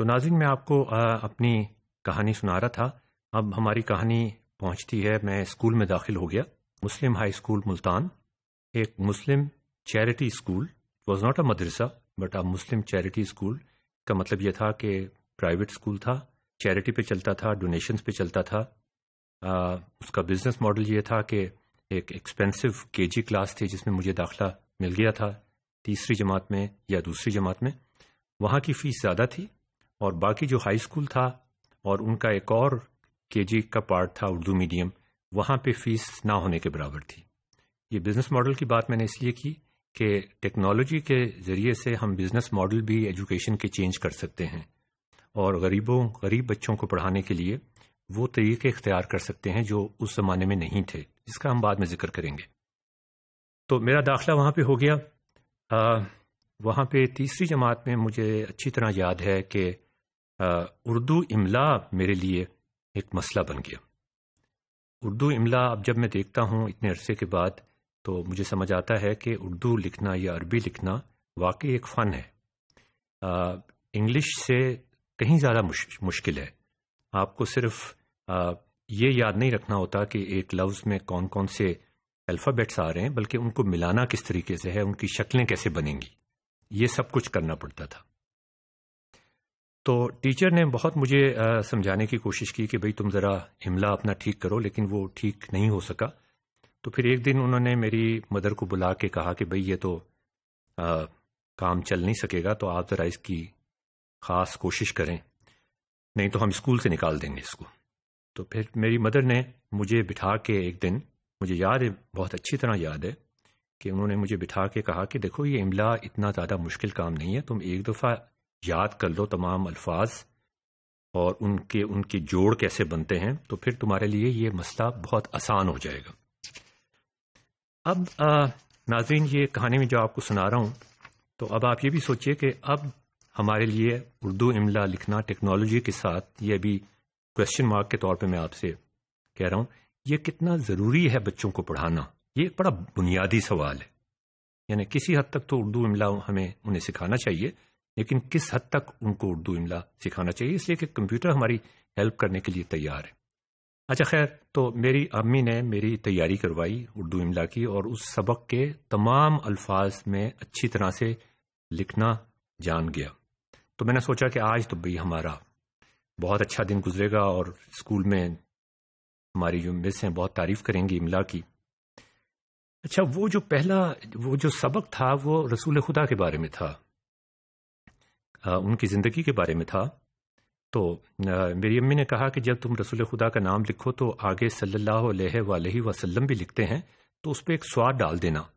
तो नाजिन मैं आपको अपनी कहानी सुना रहा था अब हमारी कहानी पहुंचती है मैं स्कूल में दाखिल हो गया मुस्लिम हाई स्कूल मुल्तान एक Muslim charity school was not a madrasa but a Muslim charity school का मतलब यह था कि प्राइवेट स्कूल था चैरिटी पे चलता था डोनेशंस पे चलता था आ, उसका बिजनेस मॉडल ये था कि एक एक्सपेंसिव जी क्लास थी जिसमें मुझे दाखिला मिल गया था तीसरी जमात में या दूसरी जमात में वहाँ की फ़ीस ज़्यादा थी और बाकी जो हाई स्कूल था और उनका एक और के का पार्ट था उर्दू मीडियम वहाँ पे फीस ना होने के बराबर थी ये बिज़नेस मॉडल की बात मैंने इसलिए की कि टेक्नोलॉजी के ज़रिए से हम बिज़नेस मॉडल भी एजुकेशन के चेंज कर सकते हैं और गरीबों गरीब बच्चों को पढ़ाने के लिए वो तरीके इख्तियार कर सकते हैं जो उस ज़माने में नहीं थे जिसका हम बाद में जिक्र करेंगे तो मेरा दाखिला वहाँ पे हो गया आ, वहाँ पे तीसरी जमात में मुझे अच्छी तरह याद है कि उर्दू इमला मेरे लिए एक मसला बन गया उर्दू इमला अब जब मैं देखता हूँ इतने अरसे के बाद तो मुझे समझ आता है कि उर्दू लिखना या अरबी लिखना वाकई एक फ़न है इंग्लिश से कहीं ज़्यादा मुश, मुश्किल है आपको सिर्फ आ, ये याद नहीं रखना होता कि एक लफ्ज़ में कौन कौन से अल्फ़ाबेट्स आ रहे हैं बल्कि उनको मिलाना किस तरीके से है उनकी शक्लें कैसे बनेंगी ये सब कुछ करना पड़ता था तो टीचर ने बहुत मुझे समझाने की कोशिश की कि भाई तुम ज़रा इमला अपना ठीक करो लेकिन वो ठीक नहीं हो सका तो फिर एक दिन उन्होंने मेरी मदर को बुला के कहा कि भाई ये तो आ, काम चल नहीं सकेगा तो आप ज़रा इसकी ख़ास कोशिश करें नहीं तो हम स्कूल से निकाल देंगे इसको तो फिर मेरी मदर ने मुझे बिठा के एक दिन मुझे याद है बहुत अच्छी तरह याद है कि उन्होंने मुझे बिठा के कहा कि देखो ये इमला इतना ज़्यादा मुश्किल काम नहीं है तुम एक दफ़ा याद कर लो तमाम अल्फाज और उनके उनके जोड़ कैसे बनते हैं तो फिर तुम्हारे लिए ये मसला बहुत आसान हो जाएगा अब आ, नाजरीन ये कहानी में जो आपको सुना रहा हूँ तो अब आप ये भी सोचिए कि अब हमारे लिए उर्दू इमला लिखना टेक्नोलॉजी के साथ ये भी क्वेश्चन मार्क के तौर पे मैं आपसे कह रहा हूँ ये कितना ज़रूरी है बच्चों को पढ़ाना ये एक बड़ा बुनियादी सवाल है यानी किसी हद तक तो उर्दू इमला हमें उन्हें सिखाना चाहिए लेकिन किस हद तक उनको उर्दू इमला सिखाना चाहिए इसलिए कि कंप्यूटर हमारी हेल्प करने के लिए तैयार है अच्छा खैर तो मेरी अम्मी ने मेरी तैयारी करवाई उर्दू इमला की और उस सबक के तमाम अल्फाज में अच्छी तरह से लिखना जान गया तो मैंने सोचा कि आज तो भाई हमारा बहुत अच्छा दिन गुजरेगा और स्कूल में हमारी जो मिस हैं बहुत तारीफ करेंगी इमला की अच्छा वो जो पहला वो जो सबक था वो रसूल खुदा के बारे में था उनकी ज़िंदगी के बारे में था तो मेरी अम्मी ने कहा कि जब तुम रसूल खुदा का नाम लिखो तो आगे सल्ला वसलम भी लिखते हैं तो उस पर एक स्वाद डाल देना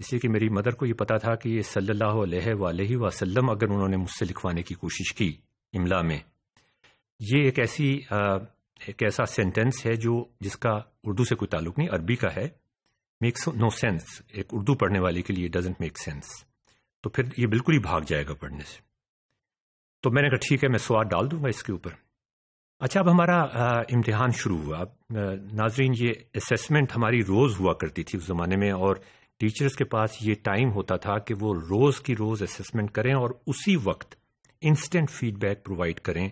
इसलिए कि मेरी मदर को ये पता था कि ये सल्लल्लाहु वसलम अगर उन्होंने मुझसे लिखवाने की कोशिश की इमला में ये एक ऐसी एक ऐसा सेंटेंस है जो जिसका उर्दू से कोई ताल्लुक नहीं अरबी का है मेक्स नो सेंस एक उर्दू पढ़ने वाले के लिए डजेंट मेक सेंस तो फिर ये बिल्कुल ही भाग जाएगा पढ़ने से तो मैंने कहा ठीक है मैं स्वाद डाल दूंगा इसके ऊपर अच्छा अब हमारा इम्तिहान शुरू हुआ नाजरीन ये असेसमेंट हमारी रोज़ हुआ करती थी उस ज़माने में और टीचर्स के पास ये टाइम होता था कि वो रोज़ की रोज़ असेसमेंट करें और उसी वक्त इंस्टेंट फीडबैक प्रोवाइड करें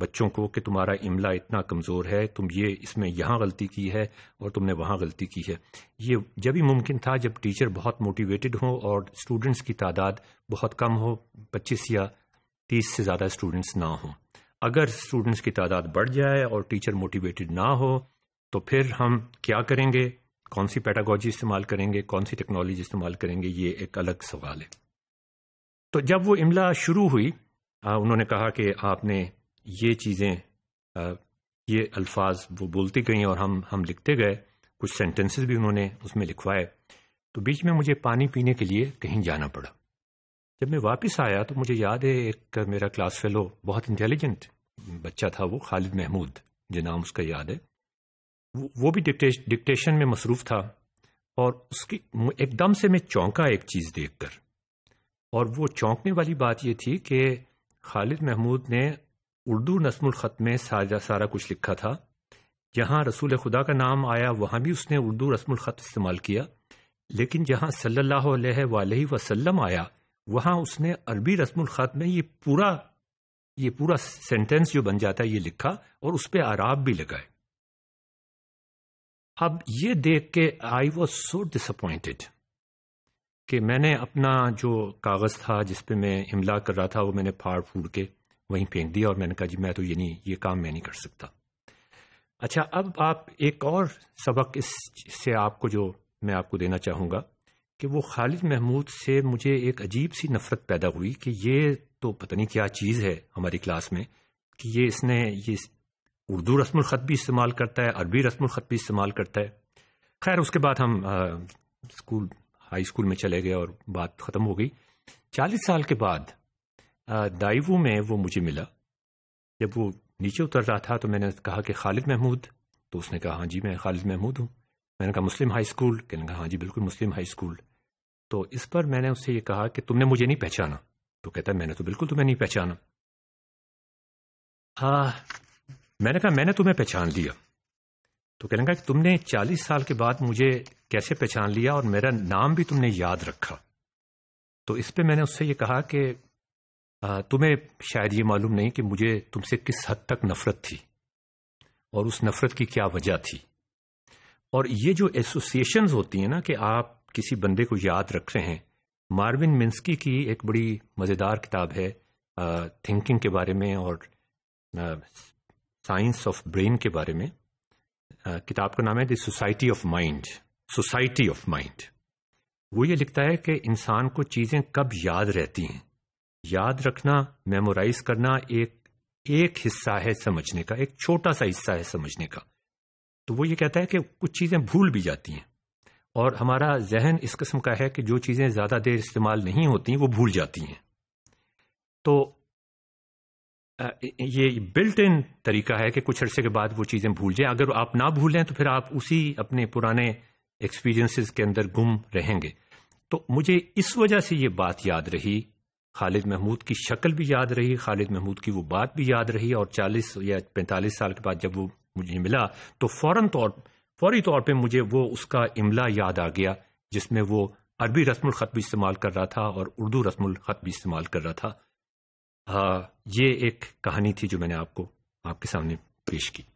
बच्चों को कि तुम्हारा इमला इतना कमज़ोर है तुम ये इसमें यहाँ गलती की है और तुमने वहाँ गलती की है ये जब भी मुमकिन था जब टीचर बहुत मोटिवेटेड हो और स्टूडेंट्स की तादाद बहुत कम हो पच्चीस या तीस से ज़्यादा स्टूडेंट्स ना हों अगर स्टूडेंट्स की तादाद बढ़ जाए और टीचर मोटिवेटेड ना हो तो फिर हम क्या करेंगे कौन सी पैटागोजी इस्तेमाल करेंगे कौन सी टेक्नोलॉजी इस्तेमाल करेंगे ये एक अलग सवाल है तो जब वो इमला शुरू हुई आ, उन्होंने कहा कि आपने ये चीज़ें ये अल्फाज वो बोलती गई और हम हम लिखते गए कुछ सेंटेंसेस भी उन्होंने उसमें लिखवाए तो बीच में मुझे पानी पीने के लिए कहीं जाना पड़ा जब मैं वापस आया तो मुझे याद है एक मेरा क्लास फेलो बहुत इंटेलिजेंट बच्चा था वो खालिद महमूद जो नाम उसका याद है वो, भी डिक्टेशन में मसरूफ था और उसकी एकदम से मैं चौंका एक चीज़ देखकर और वो चौंकने वाली बात ये थी कि खालिद महमूद ने उर्दू नस्मुल ख़त में सारा सारा कुछ लिखा था जहाँ रसूल खुदा का नाम आया वहाँ भी उसने उर्दू रसम ख़त इस्तेमाल किया लेकिन जहाँ सल्लल्लाहु अलैहि वसल्लम आया वहां उसने अरबी रस्मुल खत में ये पूरा ये पूरा सेंटेंस जो बन जाता है ये लिखा और उस पर आराब भी लगाए अब ये देख के आई वॉज सो डिसअपॉइंटेड कि मैंने अपना जो कागज़ था जिस पे मैं इमला कर रहा था वो मैंने फाड़ फूड़ के वहीं फेंक दिया और मैंने कहा जी मैं तो ये नहीं ये काम मैं नहीं कर सकता अच्छा अब आप एक और सबक इससे आपको जो मैं आपको देना चाहूंगा कि वो खालिद महमूद से मुझे एक अजीब सी नफरत पैदा हुई कि ये तो पता नहीं क्या चीज़ है हमारी क्लास में कि ये इसने ये उर्दू रस्म ख़त भी इस्तेमाल करता है अरबी रस्म ख़त भी इस्तेमाल करता है खैर उसके बाद हम आ, स्कूल हाई स्कूल में चले गए और बात ख़त्म हो गई चालीस साल के बाद दाइव में वो मुझे मिला जब वो नीचे उतर रहा था तो मैंने कहा कि खालिद महमूद तो उसने कहा हाँ जी मैं खालिद महमूद हूँ मैंने कहा मुस्लिम हाई स्कूल कहने कहा हाँ जी बिल्कुल मुस्लिम हाई स्कूल तो इस पर मैंने उससे ये कहा कि तुमने मुझे नहीं पहचाना तो कहता है मैंने तो बिल्कुल तुम्हें नहीं पहचाना हाँ मैंने कहा मैंने तुम्हें पहचान लिया तो कहने कहा कि तुमने चालीस साल के बाद मुझे कैसे पहचान लिया और मेरा नाम भी तुमने याद रखा तो इस पे मैंने उससे ये कहा कि तुम्हें शायद ये मालूम नहीं कि मुझे तुमसे किस हद तक नफरत थी और उस नफरत की क्या वजह थी और ये जो एसोसिएशंस होती हैं ना कि आप किसी बंदे को याद रख रहे हैं मार्विन मिन्सकी की एक बड़ी मज़ेदार किताब है थिंकिंग के बारे में और साइंस ऑफ ब्रेन के बारे में किताब का नाम है the society of mind society of mind वो ये लिखता है कि इंसान को चीज़ें कब याद रहती हैं याद रखना मेमोराइज करना एक एक हिस्सा है समझने का एक छोटा सा हिस्सा है समझने का तो वो ये कहता है कि कुछ चीज़ें भूल भी जाती हैं और हमारा जहन इस किस्म का है कि जो चीज़ें ज़्यादा देर इस्तेमाल नहीं होती वो भूल जाती हैं तो ये बिल्ट इन तरीका है कि कुछ अरसे के बाद वो चीज़ें भूल जाएं अगर आप ना भूलें तो फिर आप उसी अपने पुराने एक्सपीरियंसेस के अंदर गुम रहेंगे तो मुझे इस वजह से ये बात याद रही खालिद महमूद की शक्ल भी याद रही खालिद महमूद की वो बात भी याद रही और 40 या 45 साल के बाद जब वो मुझे मिला तो फौरन तौर फौरी तौर पे मुझे वो उसका इमला याद आ गया जिसमें वो अरबी रस्मुल ख़त भी इस्तेमाल कर रहा था और उर्दू रस्मुल ख़त भी इस्तेमाल कर रहा था आ, हाँ, ये एक कहानी थी जो मैंने आपको आपके सामने पेश की